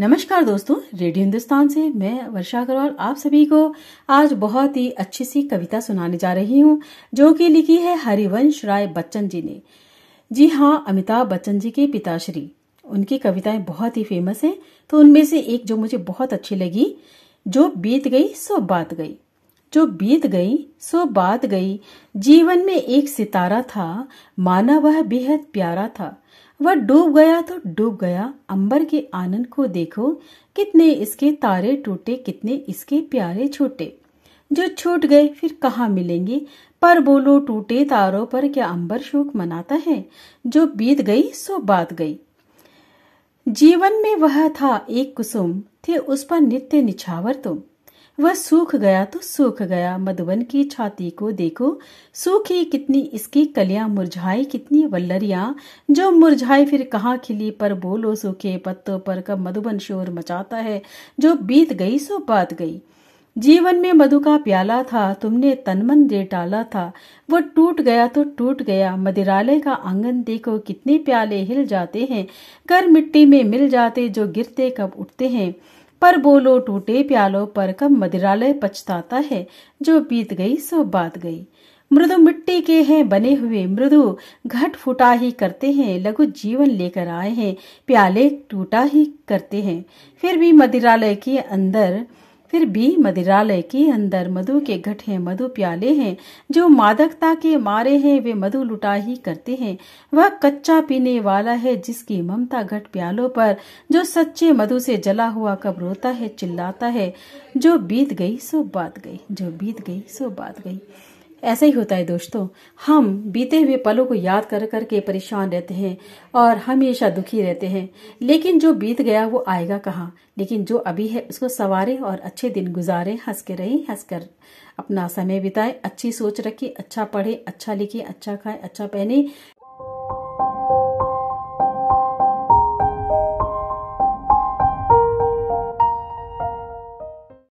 नमस्कार दोस्तों रेडियो हिंदुस्तान से मैं वर्षा अग्रवाल आप सभी को आज बहुत ही अच्छी सी कविता सुनाने जा रही हूँ जो कि लिखी है हरिवंश राय बच्चन जी ने जी हाँ अमिताभ बच्चन जी के पिताश्री उनकी कविताएं बहुत ही फेमस हैं तो उनमें से एक जो मुझे बहुत अच्छी लगी जो बीत गई सो बात गई जो बीत गई सो बात गई जीवन में एक सितारा था माना वह बेहद प्यारा था वह डूब गया तो डूब गया अंबर के आनंद को देखो कितने इसके तारे टूटे कितने इसके प्यारे छूटे जो छूट गए फिर कहाँ मिलेंगे पर बोलो टूटे तारों पर क्या अंबर शोक मनाता है जो बीत गई सो बात गई जीवन में वह था एक कुसुम थे उस पर नित्य निछावर तुम वह सूख गया तो सूख गया मधुबन की छाती को देखो सूखी कितनी इसकी कलियां मुरझाई कितनी वल्लरिया जो मुरझाई फिर कहा खिली पर बोलो सूखे पत्तों पर कब मधुबन शोर मचाता है जो बीत गई सो बात गई जीवन में मधु का प्याला था तुमने तनमन दे डाला था वो टूट गया तो टूट गया मदिरालय का आंगन देखो कितने प्याले हिल जाते हैं कर मिट्टी में मिल जाते जो गिरते कब उठते हैं पर बोलो टूटे प्यालो पर कब मदिरालय पछताता है जो बीत गई सो बात गई मृदु मिट्टी के हैं बने हुए मृदु घट फुटा ही करते हैं लघु जीवन लेकर आए हैं प्याले टूटा ही करते हैं फिर भी मदिरालय के अंदर फिर भी मदिरालय के अंदर मधु के घटे मधु प्याले हैं जो मादकता के मारे हैं वे मधु लुटा ही करते हैं वह कच्चा पीने वाला है जिसकी ममता घट प्यालों पर जो सच्चे मधु से जला हुआ कब रोता है चिल्लाता है जो बीत गई सो बात गई जो बीत गई सो बात गई ऐसा ही होता है दोस्तों हम बीते हुए पलों को याद कर कर के परेशान रहते हैं और हमेशा दुखी रहते हैं लेकिन जो बीत गया वो आएगा कहाँ लेकिन जो अभी है उसको सवारे और अच्छे दिन गुजारे हंस के रहे हंस कर अपना समय बिताए अच्छी सोच रखे अच्छा पढ़े अच्छा लिखे अच्छा खाए अच्छा पहने